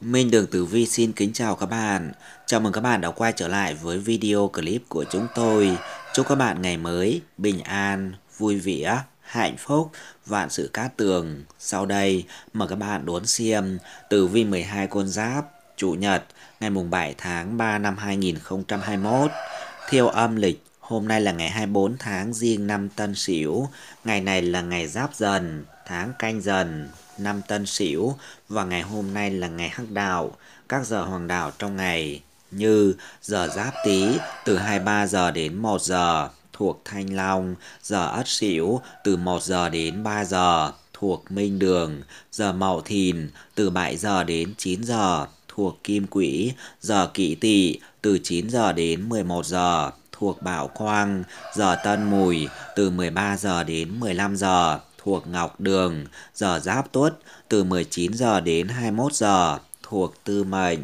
Minh Đường Tử Vi xin kính chào các bạn. Chào mừng các bạn đã quay trở lại với video clip của chúng tôi. Chúc các bạn ngày mới bình an, vui vẻ, hạnh phúc, vạn sự cát tường. Sau đây, mời các bạn đón xem Tử Vi 12 con giáp, Chủ nhật, ngày mùng 7 tháng 3 năm 2021. Theo âm lịch, hôm nay là ngày 24 tháng Giêng năm Tân Sửu, ngày này là ngày Giáp Dần, tháng Canh Dần, năm Tân Sửu và ngày hôm nay là ngày Hắc Đạo, các giờ Hoàng Đạo trong ngày như giờ Giáp Tý từ 23 giờ đến 1 giờ thuộc Thanh Long, giờ Ất Sửu từ 1 giờ đến 3 giờ thuộc Minh Đường, giờ Mậu Thìn từ 7 giờ đến 9 giờ thuộc Kim Quỹ, giờ Kỷ Tỵ từ 9 giờ đến 11 giờ thuộc Bảo Quang, giờ Tân Mùi từ 13 giờ đến 15 giờ thuộc Ngọc Đường, giờ Giáp Tuất từ 19 giờ đến 21 giờ thuộc Tư Mệnh.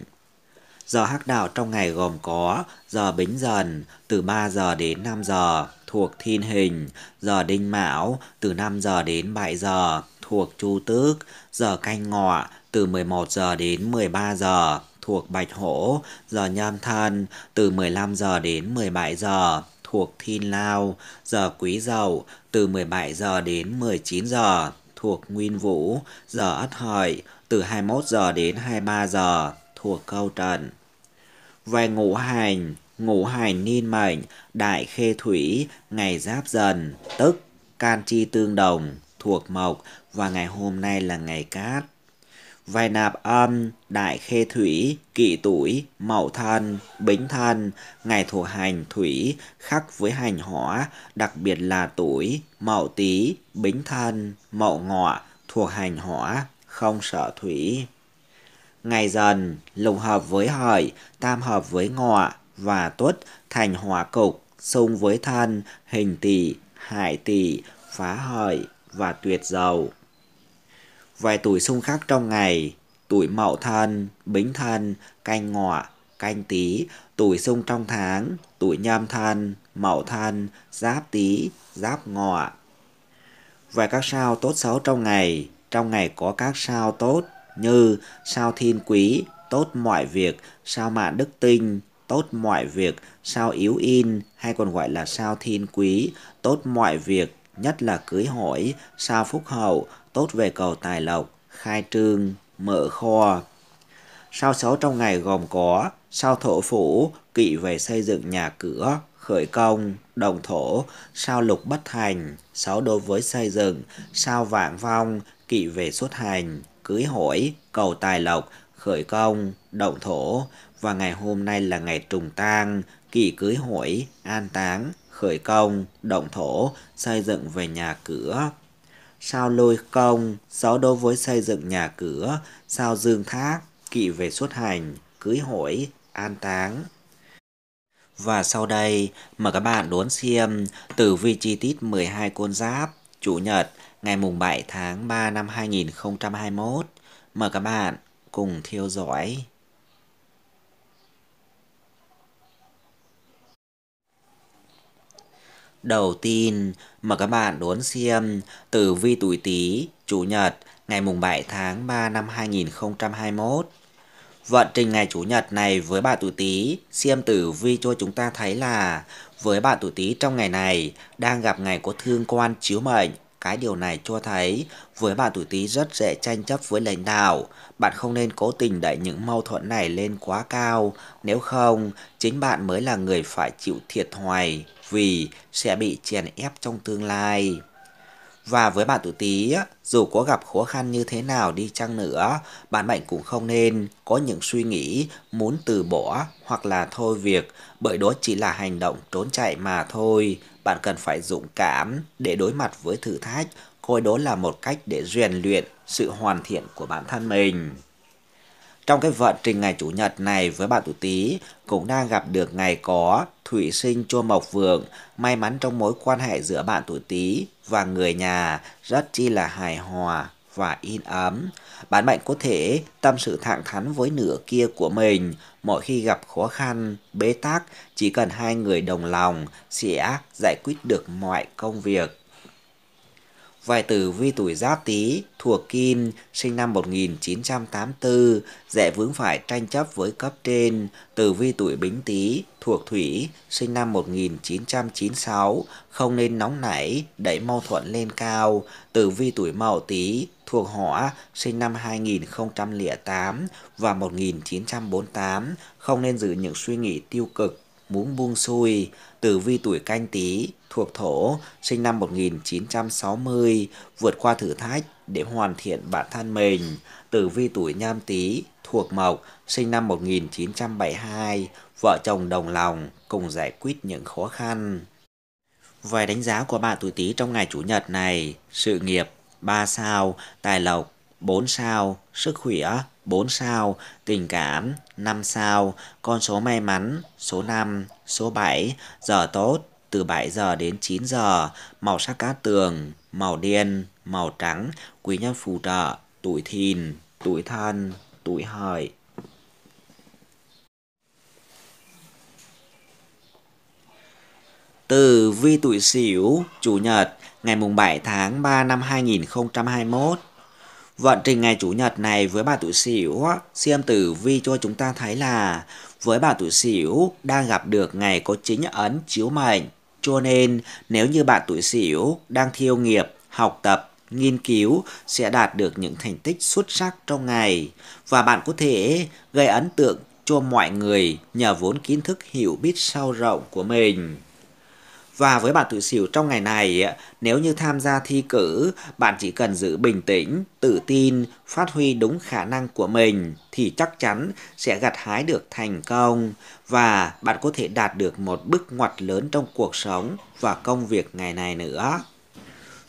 Giờ hắc đạo trong ngày gồm có giờ Bính Dần từ 3 giờ đến 5 giờ thuộc Thiên Hình, giờ Đinh Mão từ 5 giờ đến 7 giờ thuộc Chu Tước, giờ Canh Ngọ từ 11 giờ đến 13 giờ thuộc Bạch Hổ, giờ Nhâm Thân từ 15 giờ đến 17 giờ thuộc Thi Lao, giờ Quý Dậu từ 17 giờ đến 19 giờ, thuộc Nguyên Vũ, giờ Ất Hợi từ 21 giờ đến 23 giờ, thuộc Câu Trần. Về ngũ hành, ngũ hành niên mệnh, đại khê thủy, ngày giáp dần, tức can chi tương đồng, thuộc mộc và ngày hôm nay là ngày cát vai nạp âm, đại khê thủy, kỵ tuổi, mậu thân, bính thân, ngày thuộc hành thủy, khắc với hành hỏa, đặc biệt là tuổi, mậu tý, bính thân, mậu ngọ, thuộc hành hỏa, không sợ thủy. Ngày dần, lùng hợp với hợi, tam hợp với ngọ và tuất thành hỏa cục, xung với thân, hình tỵ hải tỵ phá hợi và tuyệt dầu. Vài tuổi xung khác trong ngày, tuổi mậu thân, bính thân, canh ngọ, canh tý tuổi xung trong tháng, tuổi nhâm thân, mậu thân, giáp tý, giáp ngọ. Và các sao tốt xấu trong ngày, trong ngày có các sao tốt như sao thiên quý, tốt mọi việc, sao mạng đức tinh, tốt mọi việc, sao yếu in hay còn gọi là sao thiên quý, tốt mọi việc, nhất là cưới hỏi, sao phúc hậu, tốt về cầu tài lộc, khai trương, mở kho. Sao số trong ngày gồm có sao thổ phủ, kỵ về xây dựng nhà cửa, khởi công, đồng thổ, sao lục bất thành, sáu đối với xây dựng, sao vạn vong, kỵ về xuất hành, cưới hỏi, cầu tài lộc, khởi công, động thổ và ngày hôm nay là ngày trùng tang, kỵ cưới hỏi, an táng, khởi công, động thổ, xây dựng về nhà cửa sao lôi công, gió đối với xây dựng nhà cửa, sao dương thác, kỵ về xuất hành, cưới hỏi, an táng. Và sau đây, mời các bạn đón xem tử vi chi tiết 12 con giáp, Chủ nhật, ngày mùng 7 tháng 3 năm 2021. Mời các bạn cùng theo dõi. đầu tiên mà các bạn đón xem tử vi tuổi Tý, Chủ nhật, ngày mùng 7 tháng 3 năm 2021. Vận trình ngày Chủ nhật này với bạn tuổi Tý, xem tử vi cho chúng ta thấy là với bạn tuổi Tý trong ngày này đang gặp ngày có thương quan chiếu mệnh cái điều này cho thấy với bạn tuổi Tý rất dễ tranh chấp với lãnh đạo. Bạn không nên cố tình đẩy những mâu thuẫn này lên quá cao, nếu không chính bạn mới là người phải chịu thiệt thòi vì sẽ bị chèn ép trong tương lai. Và với bạn tuổi Tý, dù có gặp khó khăn như thế nào đi chăng nữa, bạn mệnh cũng không nên có những suy nghĩ muốn từ bỏ hoặc là thôi việc, bởi đó chỉ là hành động trốn chạy mà thôi bạn cần phải dũng cảm để đối mặt với thử thách, coi đó là một cách để rèn luyện sự hoàn thiện của bản thân mình. Trong cái vận trình ngày Chủ nhật này với bạn tuổi Tý cũng đang gặp được ngày có thủy sinh cho mộc vượng, may mắn trong mối quan hệ giữa bạn tuổi Tý và người nhà rất chi là hài hòa và yên ấm. Bạn mạnh có thể tâm sự thẳng thắn với nửa kia của mình mỗi khi gặp khó khăn, bế tắc, chỉ cần hai người đồng lòng sẽ giải quyết được mọi công việc. Vài tử vi tuổi Giáp Tý thuộc Kim, sinh năm 1984, dễ vướng phải tranh chấp với cấp trên. Tử vi tuổi Bính Tý thuộc Thủy, sinh năm 1996, không nên nóng nảy, đẩy mâu thuẫn lên cao. Tử vi tuổi Mậu Tý thuộc họ sinh năm 2008 và 1948 không nên giữ những suy nghĩ tiêu cực, muốn buông xuôi. Tử vi tuổi canh tí thuộc thổ sinh năm 1960 vượt qua thử thách để hoàn thiện bản thân mình. Tử vi tuổi nhâm tí thuộc mộc sinh năm 1972 vợ chồng đồng lòng cùng giải quyết những khó khăn. Vài đánh giá của bạn tuổi Tý trong ngày Chủ nhật này, sự nghiệp 3 sao, tài lộc 4 sao, sức khỏe 4 sao, tình cảm 5 sao, con số may mắn số 5, số 7, giờ tốt từ 7 giờ đến 9 giờ, màu sắc cát tường, màu đen, màu trắng, quý nhân phù trợ, tuổi thìn, tuổi thân, tuổi hợi. Từ vi tuổi sửu, chủ nhật, ngày mùng 7 tháng 3 năm 2021. Vận trình ngày Chủ nhật này với bà tuổi Sửu, xem tử vi cho chúng ta thấy là với bà tuổi Sửu đang gặp được ngày có chính ấn chiếu mệnh. Cho nên nếu như bạn tuổi Sửu đang thiêu nghiệp, học tập, nghiên cứu sẽ đạt được những thành tích xuất sắc trong ngày và bạn có thể gây ấn tượng cho mọi người nhờ vốn kiến thức hiểu biết sâu rộng của mình. Và với bạn tự xỉu trong ngày này, nếu như tham gia thi cử, bạn chỉ cần giữ bình tĩnh, tự tin, phát huy đúng khả năng của mình thì chắc chắn sẽ gặt hái được thành công và bạn có thể đạt được một bước ngoặt lớn trong cuộc sống và công việc ngày này nữa.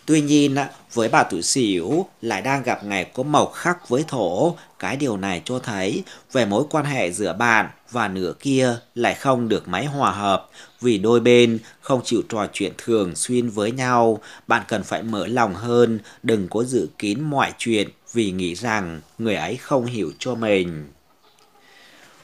Tuy nhiên, với bà tuổi xỉu lại đang gặp ngày có mộc khắc với thổ, cái điều này cho thấy về mối quan hệ giữa bạn và nửa kia lại không được máy hòa hợp vì đôi bên không chịu trò chuyện thường xuyên với nhau. Bạn cần phải mở lòng hơn, đừng có giữ kín mọi chuyện vì nghĩ rằng người ấy không hiểu cho mình.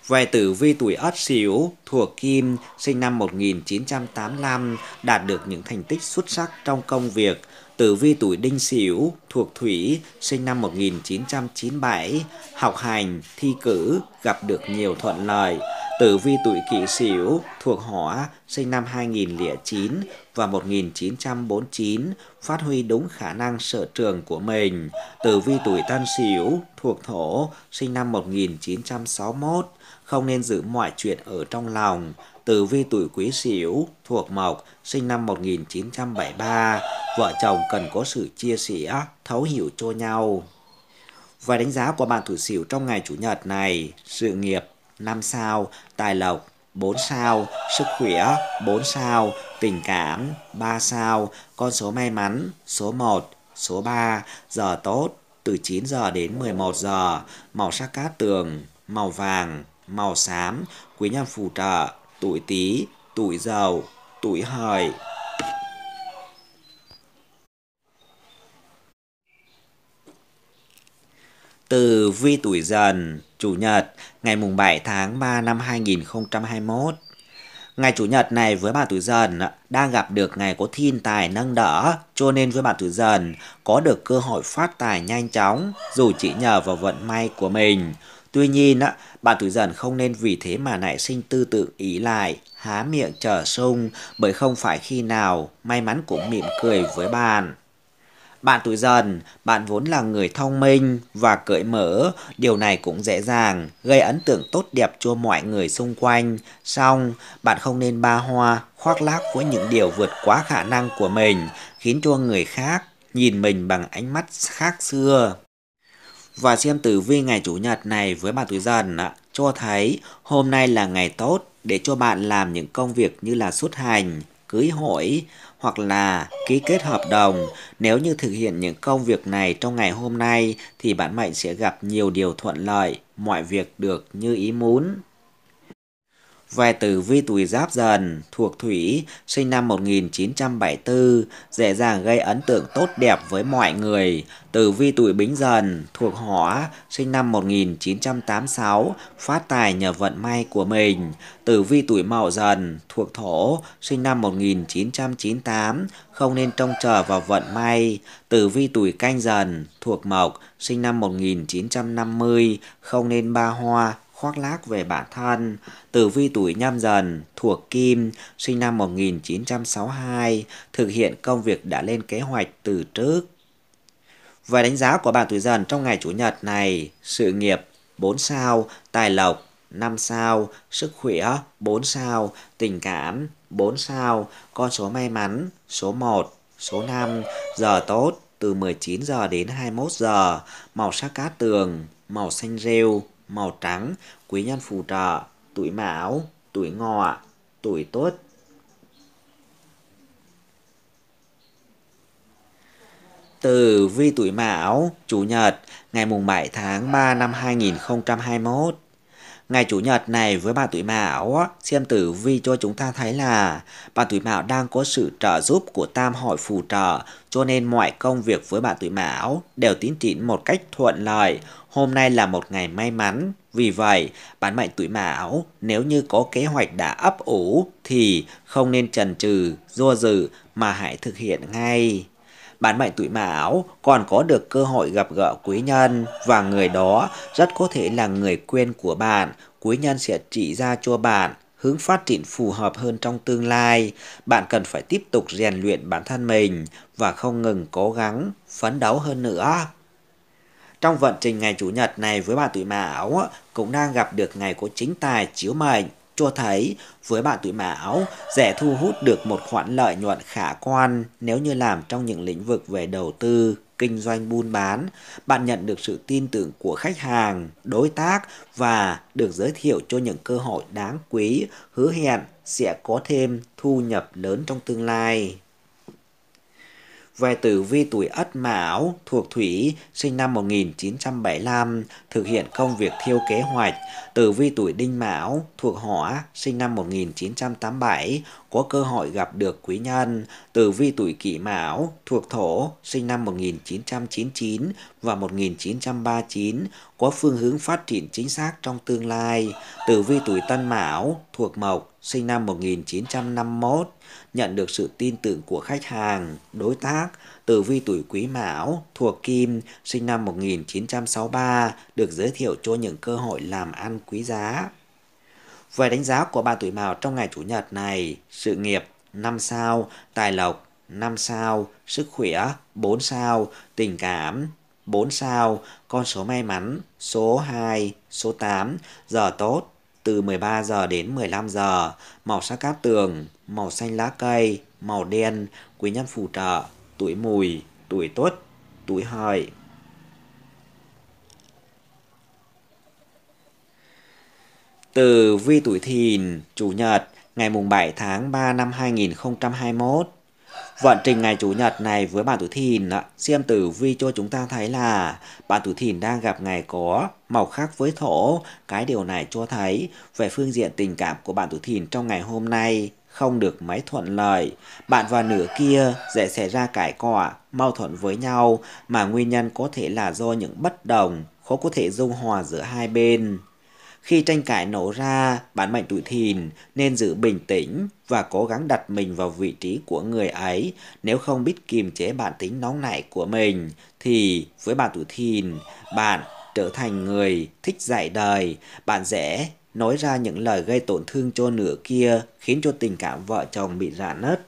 Về tử vi tuổi Ất Sửu, thuộc Kim, sinh năm 1985, đạt được những thành tích xuất sắc trong công việc, tử vi tuổi Đinh Sửu, thuộc Thủy, sinh năm 1997, học hành, thi cử, gặp được nhiều thuận lợi. Tử vi tuổi Kỷ Sửu, thuộc Hỏa, sinh năm 2009 và 1949, phát huy đúng khả năng sở trường của mình. Tử vi tuổi Tân Sửu, thuộc Thổ, sinh năm 1961, không nên giữ mọi chuyện ở trong lòng Tử Vi tuổi Quý Sửu thuộc Mộc, sinh năm 1973, vợ chồng cần có sự chia sẻ, thấu hiểu cho nhau. Và đánh giá của bạn tuổi Sửu trong ngày Chủ nhật này, sự nghiệp 5 sao, tài lộc 4 sao, sức khỏe 4 sao, tình cảm 3 sao, con số may mắn số 1, số 3, giờ tốt từ 9 giờ đến 11 giờ, màu sắc cát tường, màu vàng, màu xám, quý nhân phù trợ tuổi Tý, tuổi Dậu, tuổi Hợi. Từ vi tuổi dần, Chủ nhật, ngày mùng 7 tháng 3 năm 2021. Ngày Chủ nhật này với bạn tuổi dần đang gặp được ngày có thiên tài nâng đỡ, cho nên với bạn tuổi dần có được cơ hội phát tài nhanh chóng dù chỉ nhờ vào vận may của mình. Tuy nhiên, á, bạn tuổi dần không nên vì thế mà nảy sinh tư tưởng ý lại, há miệng chờ sung bởi không phải khi nào may mắn cũng mỉm cười với bạn. Bạn tuổi dần, bạn vốn là người thông minh và cởi mở, điều này cũng dễ dàng, gây ấn tượng tốt đẹp cho mọi người xung quanh. Song, bạn không nên ba hoa, khoác lác với những điều vượt quá khả năng của mình, khiến cho người khác nhìn mình bằng ánh mắt khác xưa. Và xem tử vi ngày Chủ nhật này với bạn tuổi dần cho thấy hôm nay là ngày tốt để cho bạn làm những công việc như là xuất hành, cưới hỏi hoặc là ký kết hợp đồng. Nếu như thực hiện những công việc này trong ngày hôm nay thì bạn mệnh sẽ gặp nhiều điều thuận lợi, mọi việc được như ý muốn. Về tử vi tuổi giáp dần, thuộc thủy, sinh năm 1974, dễ dàng gây ấn tượng tốt đẹp với mọi người. Tử vi tuổi bính dần, thuộc hỏa, sinh năm 1986, phát tài nhờ vận may của mình. Tử vi tuổi mậu dần, thuộc thổ, sinh năm 1998, không nên trông chờ vào vận may. Tử vi tuổi canh dần, thuộc mộc, sinh năm 1950, không nên ba hoa, khoác lác về bản thân, Tử Vi tuổi Nhâm Dần, thuộc Kim, sinh năm 1962, thực hiện công việc đã lên kế hoạch từ trước. Về đánh giá của bạn tuổi Dần trong ngày Chủ nhật này, sự nghiệp 4 sao, tài lộc 5 sao, sức khỏe 4 sao, tình cảm 4 sao, con số may mắn số 1, số 5, giờ tốt từ 19 giờ đến 21 giờ, màu sắc cát tường, màu xanh rêu, màu trắng, quý nhân phù trợ, tuổi mão, tuổi ngọ, tuổi tốt. Từ vi tuổi mão, Chủ nhật, ngày mùng 7 tháng 3 năm 2021. Ngày Chủ nhật này với bạn tuổi Mão, xem tử vi cho chúng ta thấy là bạn tuổi Mão đang có sự trợ giúp của tam hội phù trợ, cho nên mọi công việc với bạn tuổi Mão đều tiến triển một cách thuận lợi. Hôm nay là một ngày may mắn, vì vậy, bạn mệnh tuổi Mão nếu như có kế hoạch đã ấp ủ thì không nên chần chừ, do dự mà hãy thực hiện ngay. Bán mệnh tuổi mão còn có được cơ hội gặp gỡ quý nhân và người đó rất có thể là người quen của bạn. Quý nhân sẽ chỉ ra cho bạn hướng phát triển phù hợp hơn trong tương lai. Bạn cần phải tiếp tục rèn luyện bản thân mình và không ngừng cố gắng, phấn đấu hơn nữa. Trong vận trình ngày Chủ nhật này với bạn tuổi Mão cũng đang gặp được ngày có chính tài chiếu mệnh cho thấy với bạn tuổi Mão dễ thu hút được một khoản lợi nhuận khả quan nếu như làm trong những lĩnh vực về đầu tư, kinh doanh buôn bán, bạn nhận được sự tin tưởng của khách hàng, đối tác và được giới thiệu cho những cơ hội đáng quý, hứa hẹn sẽ có thêm thu nhập lớn trong tương lai về tử vi tuổi Ất Mão thuộc Thủy sinh năm 1975 thực hiện công việc thiêu kế hoạch. Tử vi tuổi Đinh Mão thuộc Hỏa sinh năm 1987 có cơ hội gặp được quý nhân. Tử vi tuổi Kỷ Mão thuộc Thổ sinh năm 1999 và 1939 có phương hướng phát triển chính xác trong tương lai. Tử vi tuổi Tân Mão thuộc Mộc sinh năm 1951 nhận được sự tin tưởng của khách hàng, đối tác, từ vi tuổi quý mão, thuộc kim, sinh năm 1963, được giới thiệu cho những cơ hội làm ăn quý giá. Về đánh giá của ba tuổi mão trong ngày Chủ nhật này, sự nghiệp 5 sao, tài lộc 5 sao, sức khỏe 4 sao, tình cảm 4 sao, con số may mắn số 2, số 8, giờ tốt từ 13 giờ đến 15 giờ, màu sắc cát tường, màu xanh lá cây, màu đen, quý nhân phù trợ, tuổi mùi, tuổi tuất, tuổi hợi. Từ vi tuổi thìn, chủ nhật, ngày mùng 7 tháng 3 năm 2021 Vận trình ngày Chủ nhật này với bạn tuổi thìn, xem tử vi cho chúng ta thấy là bạn tuổi thìn đang gặp ngày có màu khác với thổ. Cái điều này cho thấy về phương diện tình cảm của bạn tuổi thìn trong ngày hôm nay không được mấy thuận lợi. Bạn và nửa kia dễ xảy ra cãi cọ, mâu thuẫn với nhau mà nguyên nhân có thể là do những bất đồng khó có thể dung hòa giữa hai bên. Khi tranh cãi nổ ra, bạn mệnh tuổi thìn nên giữ bình tĩnh và cố gắng đặt mình vào vị trí của người ấy. Nếu không biết kiềm chế bản tính nóng nảy của mình, thì với bạn tuổi thìn, bạn trở thành người thích dạy đời, bạn dễ nói ra những lời gây tổn thương cho nửa kia, khiến cho tình cảm vợ chồng bị rạn nứt.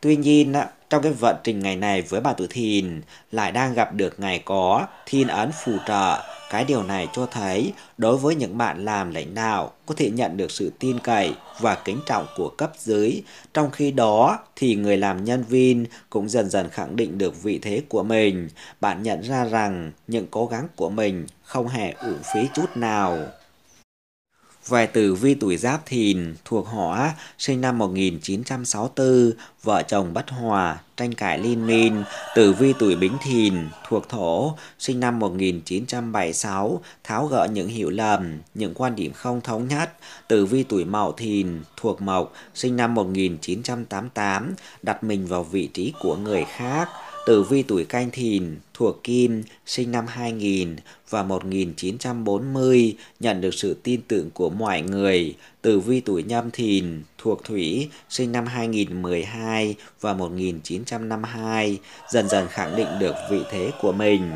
Tuy nhiên, trong cái vận trình ngày này với bà tuổi thìn lại đang gặp được ngày có thiên ấn phù trợ cái điều này cho thấy đối với những bạn làm lãnh đạo có thể nhận được sự tin cậy và kính trọng của cấp dưới, trong khi đó thì người làm nhân viên cũng dần dần khẳng định được vị thế của mình. Bạn nhận ra rằng những cố gắng của mình không hề uổng phí chút nào. Về tử vi tuổi Giáp Thìn thuộc họ sinh năm 1964, vợ chồng bất hòa, tranh cãi liên miên Tử vi tuổi Bính Thìn thuộc thổ sinh năm 1976, tháo gỡ những hiểu lầm, những quan điểm không thống nhất. Tử vi tuổi Mậu Thìn thuộc mộc sinh năm 1988, đặt mình vào vị trí của người khác Tử vi tuổi canh thìn thuộc kim sinh năm 2000 và 1940 nhận được sự tin tưởng của mọi người. Tử vi tuổi nhâm thìn thuộc thủy sinh năm 2012 và 1952 dần dần khẳng định được vị thế của mình.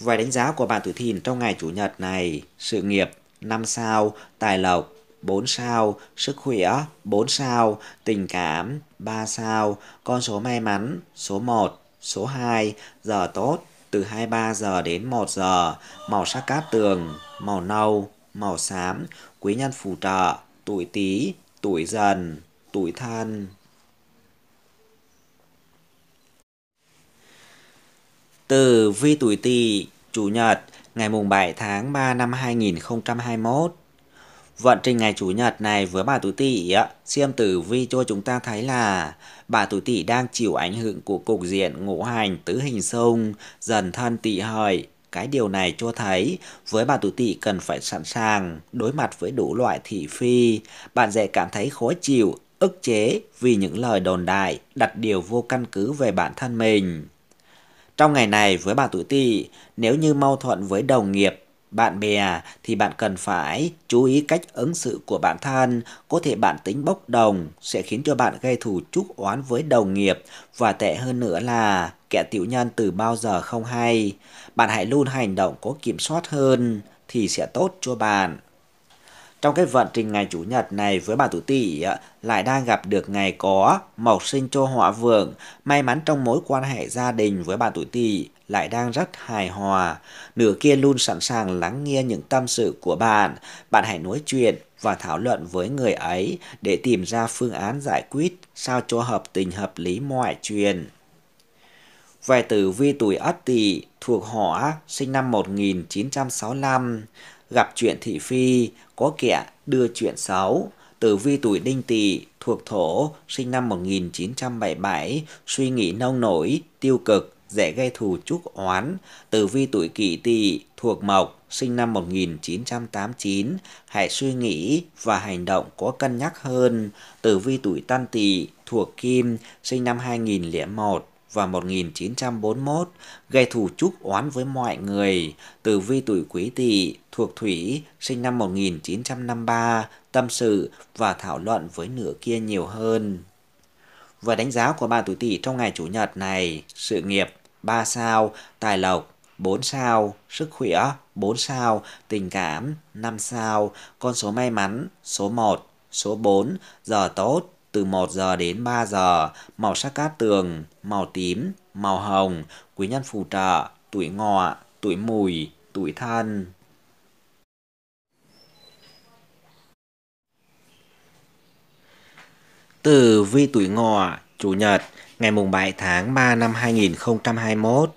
Vài đánh giá của bạn tuổi thìn trong ngày chủ nhật này, sự nghiệp năm sao, tài lộc 4 sao, sức khỏe 4 sao, tình cảm 3 sao, con số may mắn số 1, số 2, giờ tốt từ 23 giờ đến 1 giờ, màu sắc cát tường, màu nâu, màu xám, quý nhân phù trợ, tuổi Tý, tuổi Dần, tuổi Thân. Từ vi tuổi Tỵ, chủ nhật, ngày mùng 7 tháng 3 năm 2021 Vận trình ngày Chủ nhật này với bà tuổi Tỵ, xem tử vi cho chúng ta thấy là bà tuổi Tỵ đang chịu ảnh hưởng của cục diện ngũ hành tứ hình xung, dần thân Tỵ hợi. Cái điều này cho thấy với bà tuổi Tỵ cần phải sẵn sàng đối mặt với đủ loại thị phi, bạn dễ cảm thấy khó chịu, ức chế vì những lời đồn đại, đặt điều vô căn cứ về bản thân mình. Trong ngày này với bà tuổi Tỵ, nếu như mâu thuẫn với đồng nghiệp bạn bè thì bạn cần phải chú ý cách ứng xử của bản thân. Có thể bạn tính bốc đồng sẽ khiến cho bạn gây thù chuốc oán với đồng nghiệp và tệ hơn nữa là kẻ tiểu nhân từ bao giờ không hay. Bạn hãy luôn hành động có kiểm soát hơn thì sẽ tốt cho bạn. Trong cái vận trình ngày Chủ nhật này với bà tuổi tỵ lại đang gặp được ngày có mộc sinh cho họa vượng, may mắn trong mối quan hệ gia đình với bà tuổi tỵ lại đang rất hài hòa. Nửa kia luôn sẵn sàng lắng nghe những tâm sự của bạn. Bạn hãy nói chuyện và thảo luận với người ấy để tìm ra phương án giải quyết sao cho hợp tình hợp lý mọi chuyện. Về tử vi tuổi Ất Tỵ thuộc Hỏa, sinh năm 1965, gặp chuyện thị phi, có kẻ đưa chuyện xấu. Tử vi tuổi Đinh Tỵ thuộc Thổ, sinh năm 1977, suy nghĩ nông nổi, tiêu cực, dễ gây thù chúc oán, tử vi tuổi kỷ tỵ, thuộc mộc, sinh năm 1989, hãy suy nghĩ và hành động có cân nhắc hơn. Tử vi tuổi Tân Tỵ, thuộc kim, sinh năm 2001 và 1941, gây thù chúc oán với mọi người. Tử vi tuổi Quý Tỵ, thuộc Thủy, sinh năm 1953, tâm sự và thảo luận với nửa kia nhiều hơn. Và đánh giá của bạn tuổi Tỵ trong ngày chủ nhật này, sự nghiệp 3 sao, tài lộc 4 sao, sức khỏe 4 sao, tình cảm 5 sao, con số may mắn số 1, số 4, giờ tốt từ 1 giờ đến 3 giờ, màu sắc cát tường, màu tím, màu hồng, quý nhân phù trợ, tuổi ngọ, tuổi mùi, tuổi thân. từ vi tuổi ngọ Chủ nhật ngày mùng 7 tháng 3 năm 2021.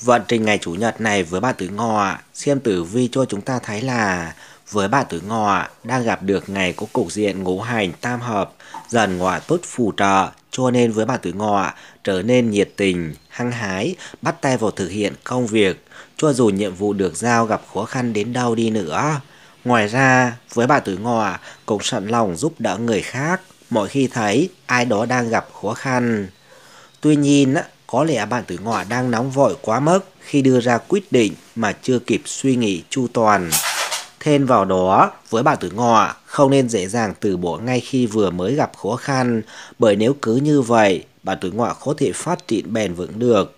Vận trình ngày Chủ nhật này với bà Tử Ngọ, xem tử vi cho chúng ta thấy là với bà Tử Ngọ đang gặp được ngày có cục diện ngũ hành tam hợp, dần ngọ tốt phù trợ, cho nên với bà Tử Ngọ trở nên nhiệt tình, hăng hái, bắt tay vào thực hiện công việc, cho dù nhiệm vụ được giao gặp khó khăn đến đâu đi nữa. Ngoài ra, với bà Tử Ngọ cũng sẵn lòng giúp đỡ người khác, mỗi khi thấy ai đó đang gặp khó khăn. Tuy nhiên, có lẽ bạn tuổi ngọ đang nóng vội quá mức khi đưa ra quyết định mà chưa kịp suy nghĩ chu toàn. Thêm vào đó, với bạn tuổi ngọ, không nên dễ dàng từ bỏ ngay khi vừa mới gặp khó khăn, bởi nếu cứ như vậy, bạn tuổi ngọ có thể phát triển bền vững được.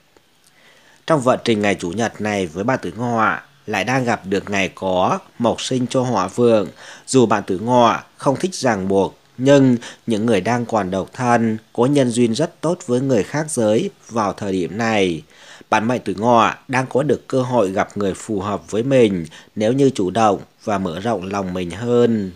Trong vận trình ngày Chủ nhật này với bạn tuổi ngọ, lại đang gặp được ngày có, mộc sinh cho hỏa vượng, dù bạn tuổi ngọ không thích ràng buộc nhưng những người đang còn độc thân có nhân duyên rất tốt với người khác giới vào thời điểm này. Bạn mệnh tuổi ngọ đang có được cơ hội gặp người phù hợp với mình nếu như chủ động và mở rộng lòng mình hơn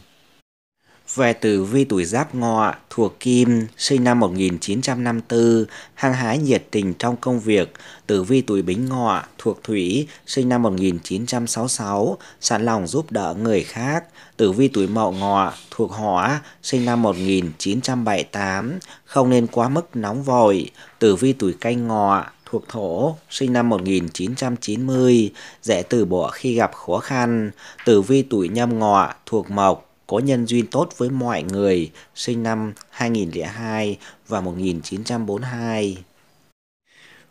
về tử vi tuổi giáp ngọ thuộc kim sinh năm 1954 hăng hái nhiệt tình trong công việc tử vi tuổi bính ngọ thuộc thủy sinh năm 1966 sẵn lòng giúp đỡ người khác tử vi tuổi mậu ngọ thuộc hỏa sinh năm 1978 không nên quá mức nóng vội tử vi tuổi canh ngọ thuộc thổ, sinh năm 1990, dễ từ bỏ khi gặp khó khăn, tử vi tuổi nhâm ngọ, thuộc mộc, có nhân duyên tốt với mọi người, sinh năm 2002 và 1942.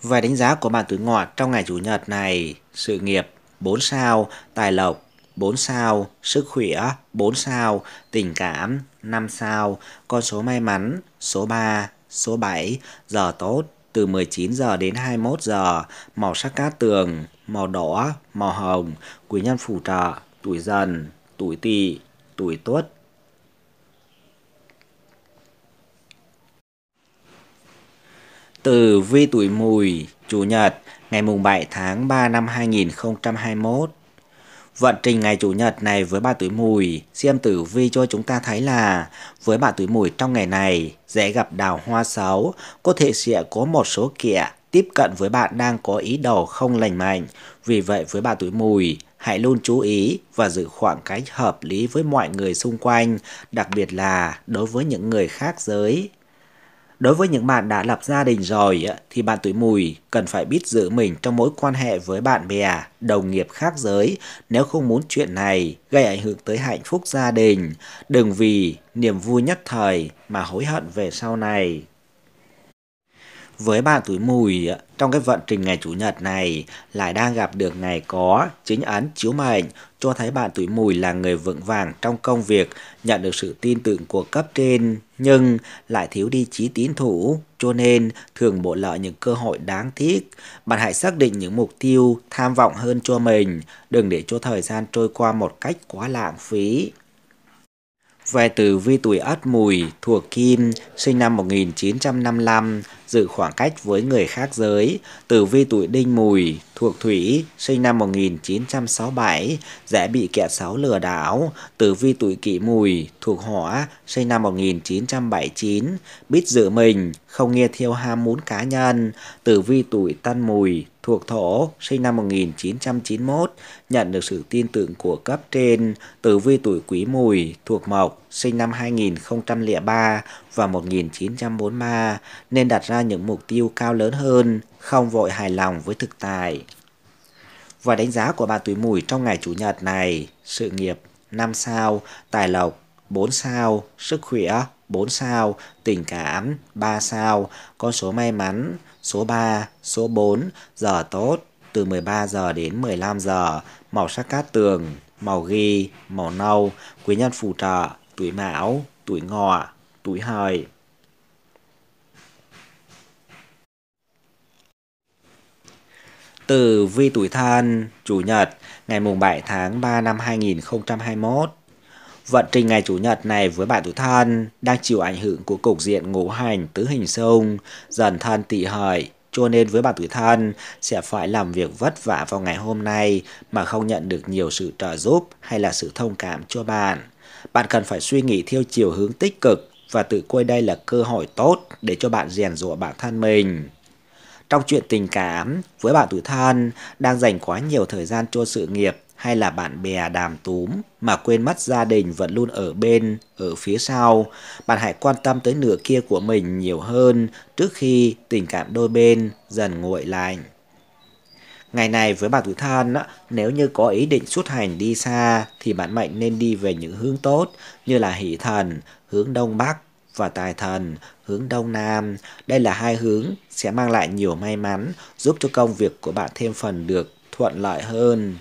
Vài đánh giá của bạn tuổi ngọ trong ngày Chủ nhật này, sự nghiệp 4 sao, tài lộc 4 sao, sức khỏe 4 sao, tình cảm 5 sao, con số may mắn số 3, số 7, giờ tốt từ 19 giờ đến 21 giờ, màu sắc cát tường, màu đỏ, màu hồng, quý nhân phù trợ, tuổi dần, tuổi tỵ tuổi tuất từ vi tuổi mùi, Chủ nhật, ngày mùng 7 tháng 3 năm 2021. Vận trình ngày Chủ nhật này với bạn tuổi mùi, xem tử vi cho chúng ta thấy là với bạn tuổi mùi trong ngày này dễ gặp đào hoa xấu, có thể sẽ có một số kẻ tiếp cận với bạn đang có ý đồ không lành mạnh. Vì vậy với bạn tuổi mùi, hãy luôn chú ý và giữ khoảng cách hợp lý với mọi người xung quanh, đặc biệt là đối với những người khác giới. Đối với những bạn đã lập gia đình rồi thì bạn tuổi mùi cần phải biết giữ mình trong mối quan hệ với bạn bè, đồng nghiệp khác giới nếu không muốn chuyện này gây ảnh hưởng tới hạnh phúc gia đình. Đừng vì niềm vui nhất thời mà hối hận về sau này. Với bạn tuổi mùi trong cái vận trình ngày Chủ nhật này lại đang gặp được ngày có chính ấn chiếu mệnh cho thấy bạn tuổi mùi là người vững vàng trong công việc, nhận được sự tin tưởng của cấp trên nhưng lại thiếu đi trí tín thủ cho nên thường bỏ lỡ những cơ hội đáng tiếc. Bạn hãy xác định những mục tiêu tham vọng hơn cho mình, đừng để cho thời gian trôi qua một cách quá lãng phí. Về từ vi tuổi Ất Mùi thuộc Kim, sinh năm 1955, giữ khoảng cách với người khác giới. Tử vi tuổi đinh mùi, thuộc thủy, sinh năm 1967, dễ bị kẻ xấu lừa đảo. Tử vi tuổi kỷ mùi, thuộc hỏa, sinh năm 1979, biết giữ mình, không nghe theo ham muốn cá nhân. Tử vi tuổi tân mùi, thuộc thổ, sinh năm 1991, nhận được sự tin tưởng của cấp trên. Tử vi tuổi quý mùi, thuộc mộc, sinh năm 2003 và 1943 nên đặt ra những mục tiêu cao lớn hơn, không vội hài lòng với thực tài. Và đánh giá của bạn tuổi mùi trong ngày Chủ nhật này, sự nghiệp 5 sao, tài lộc 4 sao, sức khỏe 4 sao, tình cảm 3 sao, con số may mắn số 3, số 4, giờ tốt từ 13 giờ đến 15 giờ, màu sắc cát tường, màu ghi, màu nâu, quý nhân phù trợ tuổi mão, tuổi ngọ, tuổi hợi. từ vi tuổi thân, Chủ nhật, ngày mùng 7 tháng 3 năm 2021. Vận trình ngày Chủ nhật này với bạn tuổi thân đang chịu ảnh hưởng của cục diện ngũ hành tứ hình sông dần thân tỵ hợi, cho nên với bạn tuổi thân sẽ phải làm việc vất vả vào ngày hôm nay mà không nhận được nhiều sự trợ giúp hay là sự thông cảm cho bạn. Bạn cần phải suy nghĩ theo chiều hướng tích cực và tự coi đây là cơ hội tốt để cho bạn rèn rũa bản thân mình. Trong chuyện tình cảm, với bạn tuổi thân đang dành quá nhiều thời gian cho sự nghiệp hay là bạn bè đàm túm mà quên mất gia đình vẫn luôn ở bên, ở phía sau, bạn hãy quan tâm tới nửa kia của mình nhiều hơn trước khi tình cảm đôi bên dần nguội lạnh. Ngày này với bà tuổi thân, nếu như có ý định xuất hành đi xa thì bạn mệnh nên đi về những hướng tốt như là hỷ thần, hướng đông bắc và tài thần, hướng đông nam. Đây là hai hướng sẽ mang lại nhiều may mắn, giúp cho công việc của bạn thêm phần được thuận lợi hơn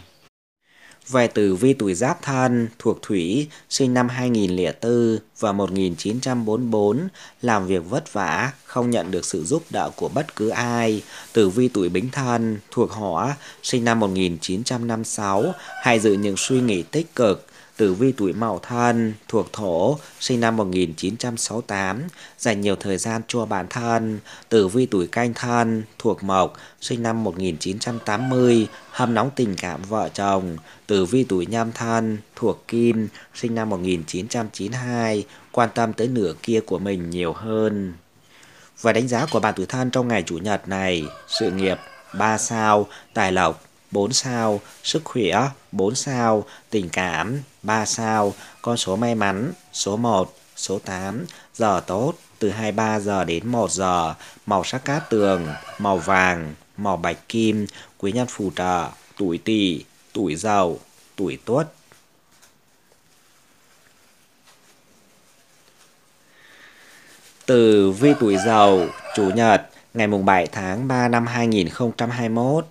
về tử vi tuổi Giáp Thân thuộc Thủy sinh năm 2004 và 1944 làm việc vất vả, không nhận được sự giúp đỡ của bất cứ ai. Tử vi tuổi Bính Thân thuộc Hỏa sinh năm 1956 hay dự những suy nghĩ tích cực Tử vi tuổi Mậu Thân thuộc thổ, sinh năm 1968, dành nhiều thời gian cho bản thân. Tử vi tuổi Canh Thân thuộc Mộc, sinh năm 1980, hâm nóng tình cảm vợ chồng. Tử vi tuổi Nhâm Thân thuộc Kim, sinh năm 1992, quan tâm tới nửa kia của mình nhiều hơn. Và đánh giá của bạn tuổi thân trong ngày Chủ nhật này, sự nghiệp 3 sao, tài lộc 4 sao, sức khỏe 4 sao, tình cảm 3 sao, con số may mắn số 1, số 8, giờ tốt từ 23 giờ đến 1 giờ, màu sắc cát tường, màu vàng, màu bạch kim, quý nhân phù trợ, tuổi tỵ, tuổi giàu, tuổi tuất. Từ vi tuổi giàu, chủ nhật, ngày mùng 7 tháng 3 năm 2021.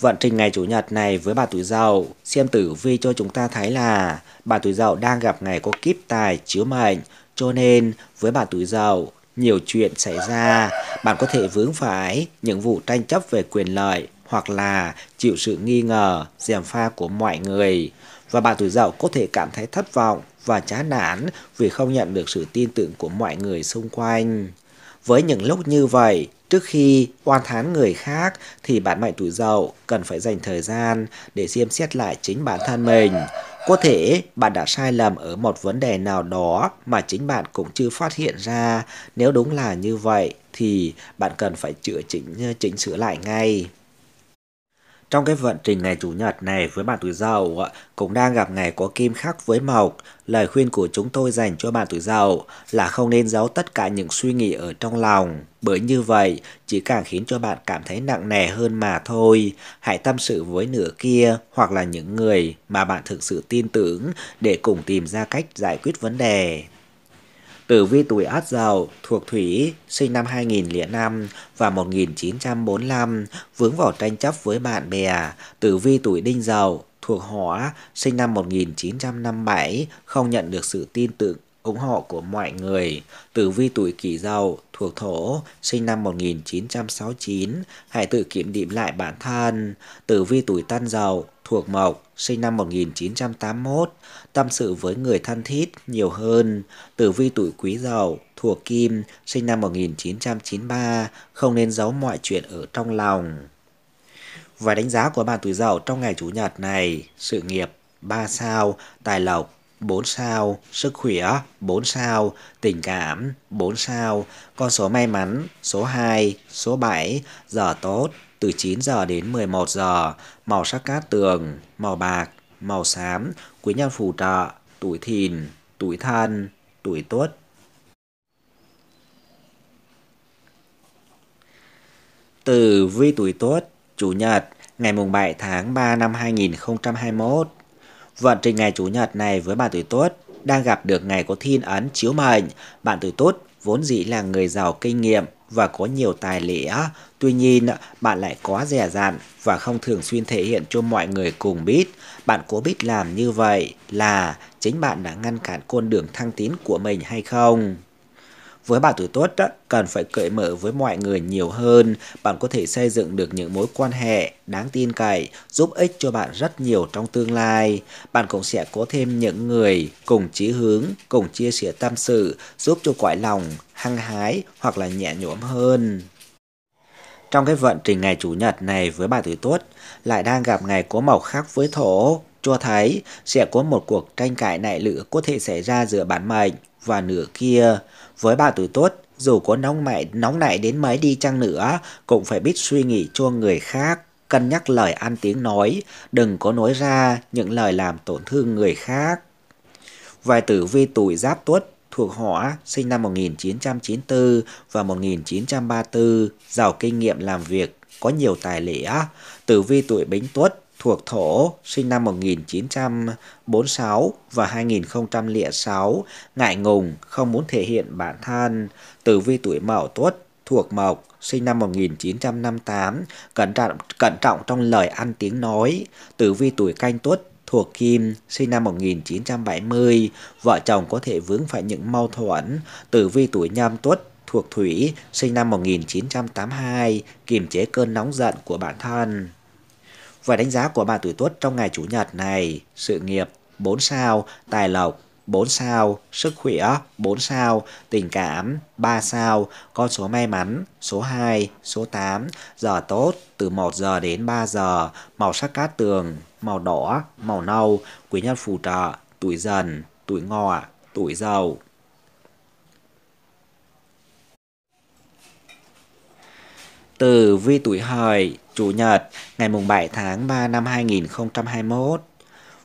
Vận trình ngày Chủ nhật này với bà tuổi Dậu, xem tử vi cho chúng ta thấy là bà tuổi Dậu đang gặp ngày có kiếp tài chiếu mệnh, cho nên với bà tuổi Dậu, nhiều chuyện xảy ra, bạn có thể vướng phải những vụ tranh chấp về quyền lợi hoặc là chịu sự nghi ngờ, gièm pha của mọi người. Và bà tuổi Dậu có thể cảm thấy thất vọng và chán nản vì không nhận được sự tin tưởng của mọi người xung quanh. Với những lúc như vậy, Trước khi oan thán người khác thì bạn mạnh tuổi dậu cần phải dành thời gian để xem xét lại chính bản thân mình. Có thể bạn đã sai lầm ở một vấn đề nào đó mà chính bạn cũng chưa phát hiện ra. Nếu đúng là như vậy thì bạn cần phải chữa chỉnh chỉnh sửa lại ngay. Trong cái vận trình ngày Chủ nhật này với bạn tuổi dậu cũng đang gặp ngày có kim khắc với mộc, lời khuyên của chúng tôi dành cho bạn tuổi dậu là không nên giấu tất cả những suy nghĩ ở trong lòng. Bởi như vậy, chỉ càng khiến cho bạn cảm thấy nặng nề hơn mà thôi. Hãy tâm sự với nửa kia hoặc là những người mà bạn thực sự tin tưởng để cùng tìm ra cách giải quyết vấn đề. Tử vi tuổi Ất Dậu thuộc Thủy, sinh năm 2005 và 1945, vướng vào tranh chấp với bạn bè. Tử vi tuổi Đinh Dậu thuộc Hỏa, sinh năm 1957, không nhận được sự tin tưởng ủng hộ của mọi người. Tử vi tuổi kỷ dậu thuộc thổ, sinh năm 1969, hãy tự kiểm điểm lại bản thân. Tử vi tuổi tân dậu thuộc mộc, sinh năm 1981, tâm sự với người thân thiết nhiều hơn. Tử vi tuổi quý dậu thuộc kim, sinh năm 1993, không nên giấu mọi chuyện ở trong lòng. Và đánh giá của bạn tuổi dậu trong ngày chủ nhật này, sự nghiệp 3 sao, tài lộc 4 sao, sức khỏe 4 sao, tình cảm 4 sao, con số may mắn số 2, số 7, giờ tốt từ 9 giờ đến 11 giờ, màu sắc cát tường, màu bạc, màu xám, quý nhân phù trợ, tuổi thìn, tuổi thân, tuổi tuất. Từ vi tuổi tuất, chủ nhật, ngày mùng 7 tháng 3 năm 2021 Vận trình ngày Chủ nhật này với bạn tuổi tốt đang gặp được ngày có thiên ấn chiếu mệnh. Bạn tuổi tốt vốn dĩ là người giàu kinh nghiệm và có nhiều tài lễ. Tuy nhiên, bạn lại có rẻ dạn và không thường xuyên thể hiện cho mọi người cùng biết. Bạn có biết làm như vậy là chính bạn đã ngăn cản con đường thăng tiến của mình hay không? Với bạn tuổi tuất cần phải cởi mở với mọi người nhiều hơn, bạn có thể xây dựng được những mối quan hệ đáng tin cậy, giúp ích cho bạn rất nhiều trong tương lai. Bạn cũng sẽ có thêm những người cùng chí hướng, cùng chia sẻ tâm sự, giúp cho cõi lòng hăng hái hoặc là nhẹ nhõm hơn trong cái vận trình ngày Chủ nhật này với bạn tuổi tuất lại đang gặp ngày có màu khác với thổ cho thấy sẽ có một cuộc tranh cãi nảy lửa có thể xảy ra giữa bản mệnh và nửa kia. Với bà tuổi tốt, dù có nóng mẹ nóng nảy đến mấy đi chăng nữa, cũng phải biết suy nghĩ cho người khác, cân nhắc lời ăn tiếng nói, đừng có nói ra những lời làm tổn thương người khác. Vài tử vi tuổi giáp tuất thuộc họ sinh năm 1994 và 1934, giàu kinh nghiệm làm việc, có nhiều tài lẻ. Tử vi tuổi bính tuất thuộc thổ sinh năm 1946 và 2006, ngại ngùng, không muốn thể hiện bản thân, tử vi tuổi mậu tuất thuộc mộc sinh năm 1958, cẩn trọng, cẩn trọng trong lời ăn tiếng nói, tử vi tuổi canh tuất thuộc Kim, sinh năm 1970, vợ chồng có thể vướng phải những mâu thuẫn, tử vi tuổi nhâm tuất thuộc Thủy, sinh năm 1982, kiềm chế cơn nóng giận của bản thân. Và đánh giá của bạn tuổi tuất trong ngày Chủ nhật này, sự nghiệp 4 sao, tài lộc 4 sao, sức khỏe 4 sao, tình cảm 3 sao, con số may mắn số 2, số 8, giờ tốt từ 1 giờ đến 3 giờ, màu sắc cát tường, màu đỏ, màu nâu, quý nhân phù trợ, tuổi dần, tuổi ngọ, tuổi dậu. Từ vi tuổi hợi Chủ nhật ngày mùng 7 tháng 3 năm 2021.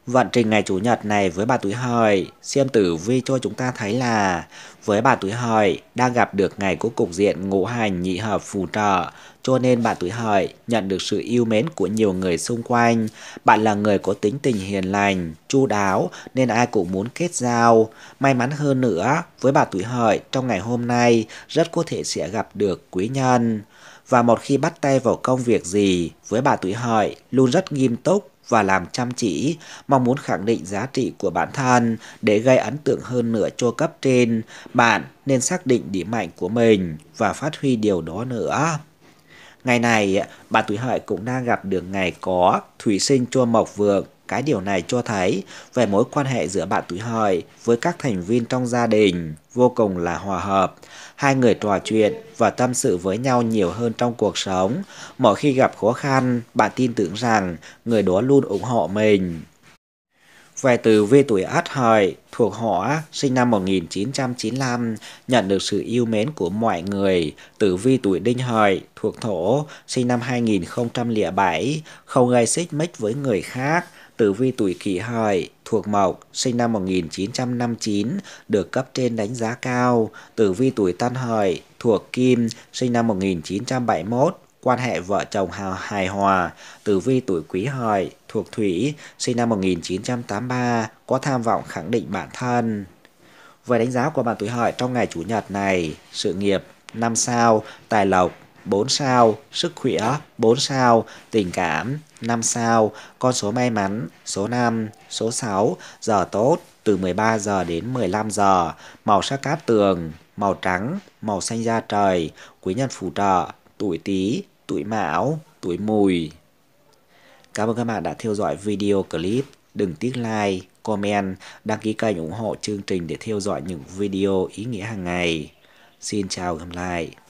Vận trình ngày Chủ nhật này với bà tuổi hợi, xem tử vi cho chúng ta thấy là với bà tuổi hợi đang gặp được ngày của cục diện ngũ hành nhị hợp phù trợ, cho nên bạn tuổi hợi nhận được sự yêu mến của nhiều người xung quanh. Bạn là người có tính tình hiền lành, chu đáo nên ai cũng muốn kết giao. May mắn hơn nữa, với bà tuổi hợi trong ngày hôm nay rất có thể sẽ gặp được quý nhân và một khi bắt tay vào công việc gì với bà tuổi hợi luôn rất nghiêm túc và làm chăm chỉ, mong muốn khẳng định giá trị của bản thân để gây ấn tượng hơn nữa cho cấp trên, bạn nên xác định điểm mạnh của mình và phát huy điều đó nữa. Ngày này, bà tuổi hợi cũng đang gặp được ngày có thủy sinh cho mộc vượng cái điều này cho thấy về mối quan hệ giữa bạn tuổi hợi với các thành viên trong gia đình vô cùng là hòa hợp. Hai người trò chuyện và tâm sự với nhau nhiều hơn trong cuộc sống. Mỗi khi gặp khó khăn, bạn tin tưởng rằng người đó luôn ủng hộ mình. Về từ vi tuổi Ất Hợi thuộc họ sinh năm 1995 nhận được sự yêu mến của mọi người. Tử vi tuổi Đinh Hợi thuộc Thổ sinh năm 2007 không gây xích mích với người khác tử vi tuổi kỷ hợi, thuộc mộc, sinh năm 1959, được cấp trên đánh giá cao. Tử vi tuổi tân hợi, thuộc kim, sinh năm 1971, quan hệ vợ chồng hào hài hòa. Tử vi tuổi quý hợi, thuộc thủy, sinh năm 1983, có tham vọng khẳng định bản thân. Về đánh giá của bạn tuổi hợi trong ngày chủ nhật này, sự nghiệp 5 sao, tài lộc 4 sao, sức khỏe 4 sao, tình cảm 5 sao, con số may mắn, số 5, số 6, giờ tốt từ 13 giờ đến 15 giờ, màu sắc cát tường, màu trắng, màu xanh da trời, quý nhân phù trợ, tuổi Tý, tuổi Mão, tuổi Mùi. Cảm ơn các bạn đã theo dõi video clip. Đừng tiếc like, comment, đăng ký kênh ủng hộ chương trình để theo dõi những video ý nghĩa hàng ngày. Xin chào và gặp lại.